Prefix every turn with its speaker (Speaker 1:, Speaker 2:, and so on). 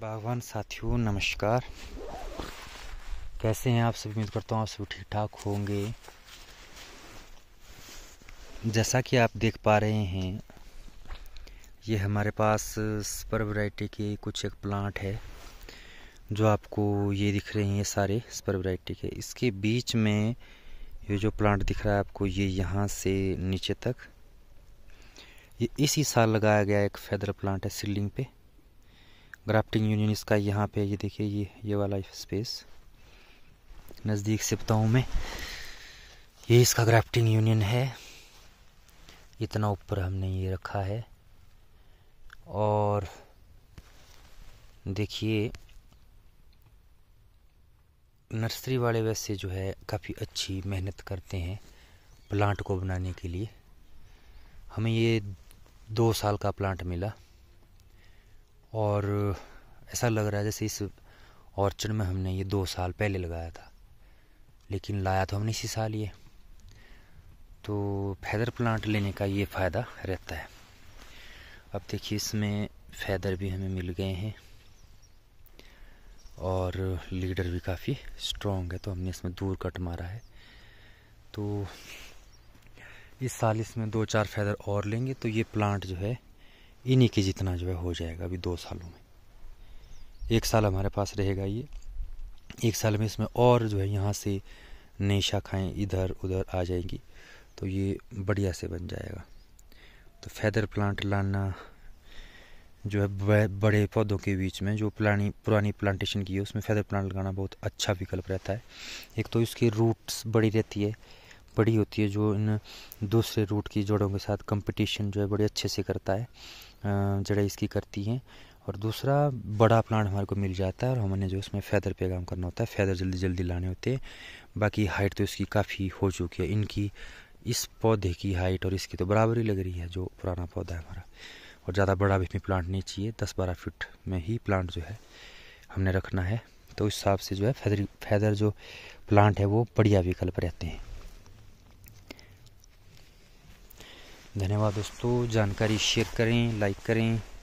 Speaker 1: बागवान साथियों नमस्कार कैसे हैं आप सभी उम्मीद करता हूँ आप सभी ठीक ठाक होंगे जैसा कि आप देख पा रहे हैं ये हमारे पास स्पर वैरायटी के कुछ एक प्लांट है जो आपको ये दिख रहे हैं सारे स्पर वैरायटी के इसके बीच में ये जो प्लांट दिख रहा है आपको ये यहाँ से नीचे तक ये इसी साल लगाया गया एक फैदर प्लांट है सीलिंग पे ग्राफ्टिंग यूनियन इसका यहाँ पे ये देखिए ये ये वाला स्पेस नज़दीक से बताऊँ मैं ये इसका ग्राफ्टिंग यूनियन है इतना ऊपर हमने ये रखा है और देखिए नर्सरी वाले वैसे जो है काफ़ी अच्छी मेहनत करते हैं प्लांट को बनाने के लिए हमें ये दो साल का प्लांट मिला और ऐसा लग रहा है जैसे इस ऑर्चर्ड में हमने ये दो साल पहले लगाया था लेकिन लाया तो हमने इसी साल ये तो फैदर प्लांट लेने का ये फ़ायदा रहता है अब देखिए इसमें फैदर भी हमें मिल गए हैं और लीडर भी काफ़ी स्ट्रॉन्ग है तो हमने इसमें दूर कट मारा है तो इस साल इसमें दो चार फैदर और लेंगे तो ये प्लांट जो है इन्हीं के जितना जो है हो जाएगा अभी दो सालों में एक साल हमारे पास रहेगा ये एक साल में इसमें और जो है यहाँ से नई शाखाएँ इधर उधर आ जाएंगी तो ये बढ़िया से बन जाएगा तो फैदर प्लांट लाना जो है बड़े पौधों के बीच में जो पुरानी पुरानी प्लांटेशन की है उसमें फैदर प्लांट लगाना बहुत अच्छा विकल्प रहता है एक तो इसकी रूट्स बड़ी रहती है बड़ी होती है जो इन दूसरे रूट की जड़ों के साथ कंपटीशन जो है बड़े अच्छे से करता है जड़ें इसकी करती हैं और दूसरा बड़ा प्लांट हमारे को मिल जाता है और हमने जो उसमें फैदर पे काम करना होता है फैदर जल्दी जल्दी लाने होते हैं बाकी हाइट तो इसकी काफ़ी हो चुकी है इनकी इस पौधे की हाइट और इसकी तो बराबर ही लग रही है जो पुराना पौधा है हमारा और ज़्यादा बड़ा भी इसमें प्लांट नहीं चाहिए दस बारह फिट में ही प्लांट जो है हमने रखना है तो इस हिसाब से जो है फैदर फैदर जो प्लांट है वो बढ़िया विकल्प रहते हैं धन्यवाद दोस्तों जानकारी शेयर करें लाइक करें